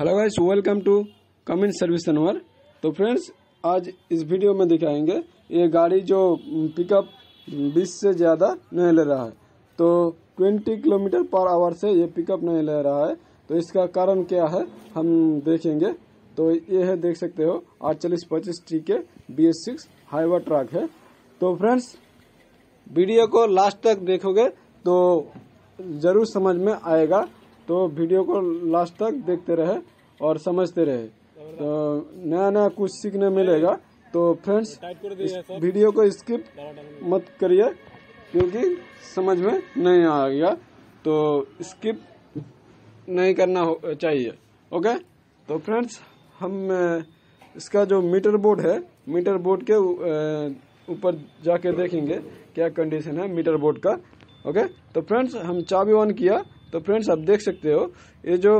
hello guys welcome to coming service Anwar तो friends आज इस वीडियो में दिखाएंगे ये गाड़ी जो पिकअप 20 से ज़्यादा नहीं ले रहा है तो 20 किलोमीटर पर आवर से ये पिकअप नहीं ले रहा है तो इसका कारण क्या है हम देखेंगे तो ये है देख सकते हो अड़चालीस पच्चीस T K B S six Hyva truck है तो फ्रेंड्स वीडियो को लास्ट तक देखोगे तो ज़रूर समझ में आएगा तो वीडियो को लास्ट तक देखते रहे और समझते रहे तो नया नया कुछ सीखने मिलेगा तो फ्रेंड्स वीडियो को स्किप मत करिए क्योंकि समझ में नहीं आ गया तो स्किप नहीं करना चाहिए ओके तो फ्रेंड्स हम इसका जो मीटर बोर्ड है मीटर बोर्ड के ऊपर जाके देखेंगे क्या कंडीशन है मीटर बोर्ड का ओके तो फ्रेंड्स हम चाबी ऑन किया तो फ्रेंड्स आप देख सकते हो ये जो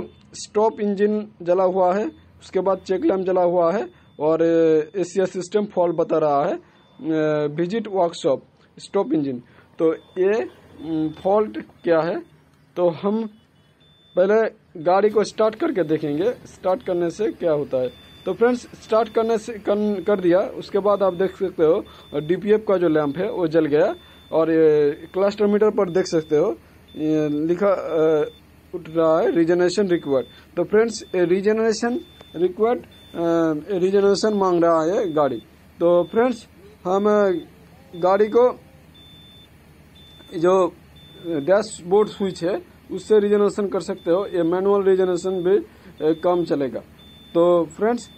स्टॉप इंजन जला हुआ है उसके बाद चेक लैम्प जला हुआ है और ए सिस्टम फॉल्ट बता रहा है विजिट वर्कशॉप स्टॉप इंजन तो ये फॉल्ट क्या है तो हम पहले गाड़ी को स्टार्ट करके देखेंगे स्टार्ट करने से क्या होता है तो फ्रेंड्स स्टार्ट करने से कर, कर दिया उसके बाद आप देख सकते हो डीपीएफ का जो लैंप है वो जल गया और ये क्लास्टर मीटर पर देख सकते हो लिखा उठ रहा है रिजनरेशन रिक्वायर्ड तो फ्रेंड्स रिजनरेशन रिक्वायर्ड रिजनरेशन मांग रहा है गाड़ी तो फ्रेंड्स हम गाड़ी को जो डैशबोर्ड स्विच है उससे रिजनरेशन कर सकते हो ये मैनुअल रिजनरेशन भी काम चलेगा तो फ्रेंड्स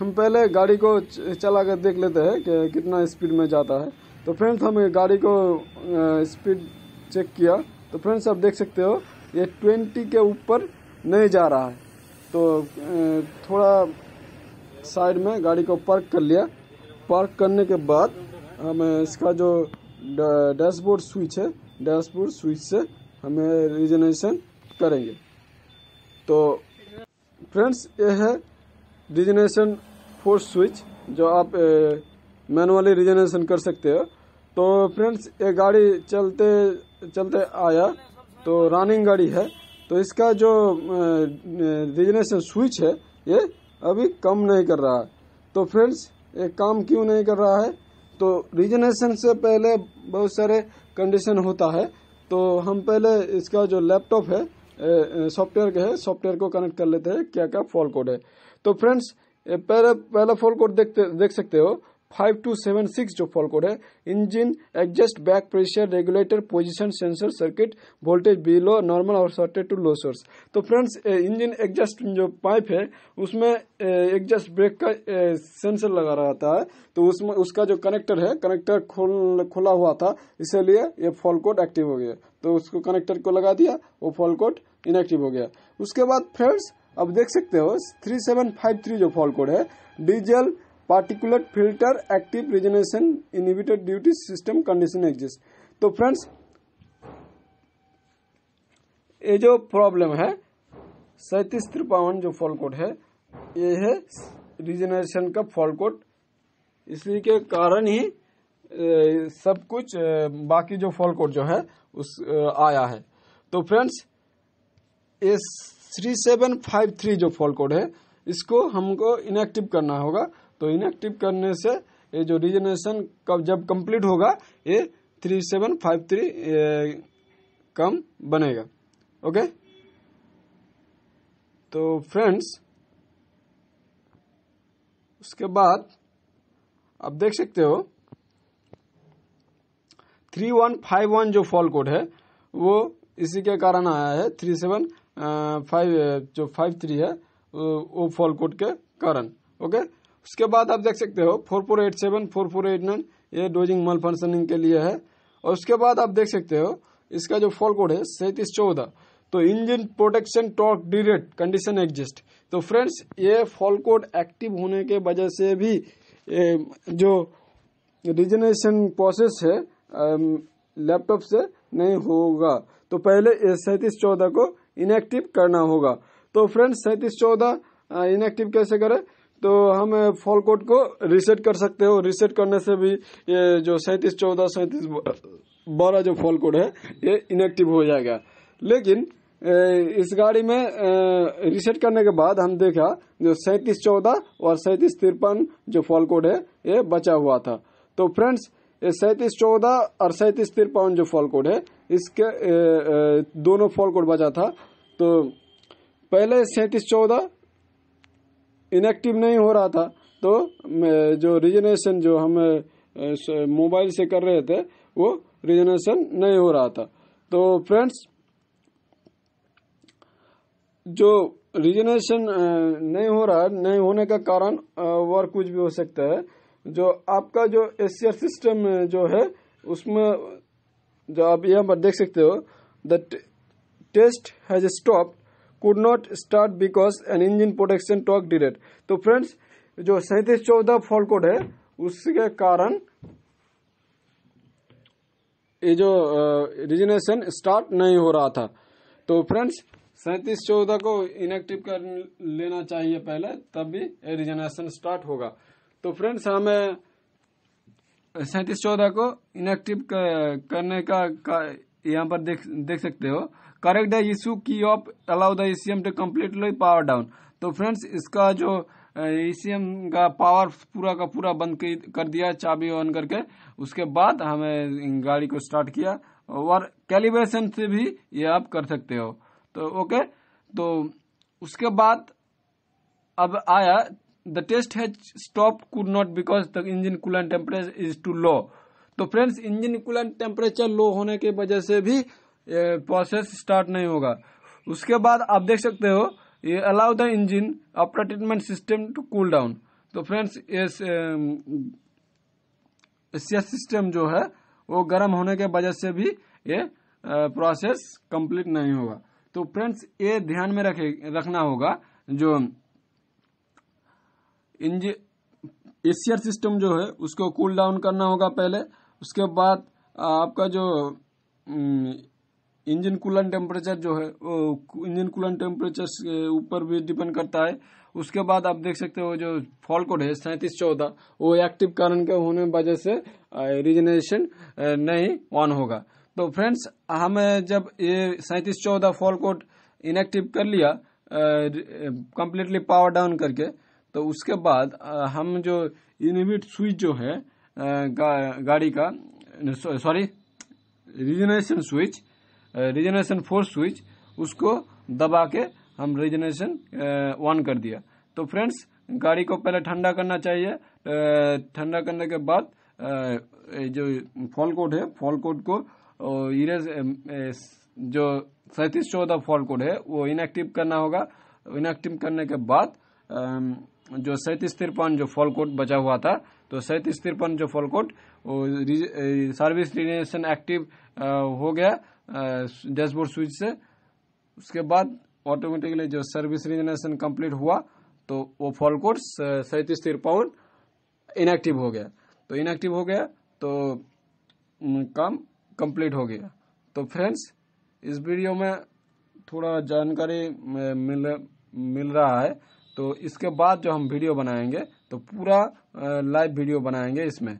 हम पहले गाड़ी को चला कर देख लेते हैं कि कितना स्पीड में जाता है तो फ्रेंड्स हम गाड़ी को स्पीड चेक किया तो फ्रेंड्स आप देख सकते हो ये ट्वेंटी के ऊपर नहीं जा रहा है तो थोड़ा साइड में गाड़ी को पार्क कर लिया पार्क करने के बाद हमें इसका जो डैशबोर्ड स्विच है डैशबोर्ड स्विच से हमें रिजनेशन करेंगे तो फ्रेंड्स ये है रिजनेशन फोर्स स्विच जो आप मैनुअली रिजनेशन कर सकते हो तो फ्रेंड्स ये गाड़ी चलते चलते आया तो रनिंग गाड़ी है तो इसका जो रिजनेशन स्विच है ये अभी कम नहीं कर रहा है तो फ्रेंड्स ये काम क्यों नहीं कर रहा है तो रिजनेशन से पहले बहुत सारे कंडीशन होता है तो हम पहले इसका जो लैपटॉप है सॉफ्टवेयर का है सॉफ्टवेयर को कनेक्ट कर लेते हैं क्या क्या फॉल कोड है तो फ्रेंड्स पहले पहला फॉल कोड देखते देख सकते हो 5276 जो फॉल कोड है engine exhaust back pressure regulator position sensor circuit voltage below normal और शॉर्टेड टू लो सोर्स तो फ्रेंड्स इंजन एडजस्ट जो पाइप है उसमें एडजस्ट ब्रेक का सेंसर लगा रहता है तो उसमें उसका जो कनेक्टर है कनेक्टर खोल खुला हुआ था इसीलिए ये फॉल कोड एक्टिव हो गया तो उसको कनेक्टर को लगा दिया वो फॉल कोड इनएक्टिव हो गया उसके बाद फ्रेंड्स अब देख सकते हो थ्री जो फॉल कोड है diesel particulate filter active regeneration inhibited due to system condition exist तो फ्रेंड्स ये जो प्रॉब्लम है सैतीस त्रिपावन जो फॉल कोड है ये है रिजनरेशन का फॉल कोड इसी के कारण ही सब कुछ बाकी जो फॉल कोड जो है उस आया है तो फ्रेंड्स ये थ्री सेवन फाइव थ्री जो फॉल कोड है इसको हमको इनएक्टिव करना होगा तो इनएक्टिव करने से ये जो रिजनरेशन कब जब कंप्लीट होगा ये थ्री सेवन फाइव थ्री कम बनेगा ओके तो फ्रेंड्स उसके बाद आप देख सकते हो थ्री वन फाइव वन जो फॉल कोड है वो इसी के कारण आया है थ्री सेवन फाइव जो फाइव थ्री है वो फॉल कोड के कारण ओके उसके बाद आप देख सकते हो four four eight seven four four eight nine ये डोजिंग मल फंक्शनिंग के लिए है और उसके बाद आप देख सकते हो इसका जो फॉल कोड है सैंतीस चौदह तो इंजन प्रोटेक्शन टॉर्क डी कंडीशन एग्जिस्ट तो फ्रेंड्स ये फॉल कोड एक्टिव होने के वजह से भी जो रिजनेशन प्रोसेस है लैपटॉप से नहीं होगा तो पहले सैंतीस चौदह को इनएक्टिव करना होगा तो फ्रेंड्स सैंतीस चौदह इनएक्टिव कैसे करें तो हम फॉल कोड को रिसेट कर सकते हो रिसेट करने से भी ये जो सैंतीस चौदह सैंतीस बारह जो फॉल कोड है ये इनएक्टिव हो जाएगा लेकिन इस गाड़ी में रिसेट करने के बाद हम देखा जो सैंतीस चौदह और सैंतीस तिरपन जो फॉल कोड है ये बचा हुआ था तो फ्रेंड्स ये सैंतीस चौदह और सैंतीस तिरपन जो फॉल कोड है इसके दोनों फॉल कोड बचा था तो पहले सैंतीस चौदह इनएक्टिव नहीं हो रहा था तो जो रिजनेशन जो हम मोबाइल से कर रहे थे वो रिजनेशन नहीं हो रहा था तो फ्रेंड्स जो रिजनेशन नहीं हो रहा नहीं होने का कारण और कुछ भी हो सकता है जो आपका जो एस सिस्टम जो है उसमें जो आप यहाँ पर देख सकते हो the test has stop could not start because an engine protection torque derate तो फ्रेंड्स जो सैतीस चौदह फॉल कोड है उसके कारण ये जो रिजनेशन स्टार्ट नहीं हो रहा था तो फ्रेंड्स सैतीस चौदह को इनएक्टिव कर लेना चाहिए पहले तब भी रिजनेशन स्टार्ट होगा तो फ्रेंड्स हमें सैतीस चौदह को इनएक्टिव करने का, का यहाँ पर देख देख सकते हो correct the issue key off allow the ECM to completely power down तो फ्रेंड्स इसका जो ईसीएम e का पावर पूरा का पूरा बंद कर दिया चाबी ऑन करके उसके बाद हमें गाड़ी को स्टार्ट किया और कैलिब्रेशन से भी ये आप कर सकते हो तो ओके तो उसके बाद अब आया the test has stop could not because the engine coolant temperature is too low तो friends engine coolant temperature low होने की वजह से भी प्रोसेस स्टार्ट नहीं होगा उसके बाद आप देख सकते हो ये allow the engine aftertreatment system to cool down तो फ्रेंड्स ये सिस्टम जो है वो गर्म होने के वजह से भी ये प्रोसेस कंप्लीट नहीं होगा तो फ्रेंड्स ये ध्यान में रखे रखना होगा जो इंजन एशियर सिस्टम जो है उसको कूल डाउन करना होगा पहले उसके बाद आपका जो इंजन कूलन टेम्परेचर जो है इंजन कूलन टेम्परेचर के ऊपर भी डिपेंड करता है उसके बाद आप देख सकते हो जो फॉल कोड है सैंतीस चौदह वो एक्टिव कारण के होने वजह से रिजनेशन नहीं ऑन होगा तो फ्रेंड्स हमें जब ये सैंतीस चौदह फॉल कोड इनएक्टिव कर लिया कंप्लीटली पावर डाउन करके तो उसके बाद हम जो इनिबिट स्विच जो है गाड़ी का sorry regeneration switch regeneration for switch उसको दबा के हम रिजनेशन ऑन कर दिया तो फ्रेंड्स गाड़ी को पहले ठंडा करना चाहिए ठंडा करने के बाद जो फॉल कोड है फॉल कोड को इरेज जो सैंतीस चौदह फॉल कोड है वो इनएक्टिव करना होगा इनएक्टिव करने के बाद जो सैंतीस तिरपन जो फॉल कोड बचा हुआ था तो सैंतीस तिरपन जो फॉलकोट सर्विस रिनेशन एक्टिव हो गया डैशबोर्ड स्विच से उसके बाद ऑटोमेटिकली जो सर्विस रिजनेशन कंप्लीट हुआ तो वो फॉल कोड सैंतीस तिरपन इनएक्टिव हो गया तो इनएक्टिव हो गया तो काम कंप्लीट हो गया तो फ्रेंड्स इस वीडियो में थोड़ा जानकारी मिल मिल रहा है तो इसके बाद जो हम वीडियो बनाएंगे तो पूरा लाइव वीडियो बनाएंगे इसमें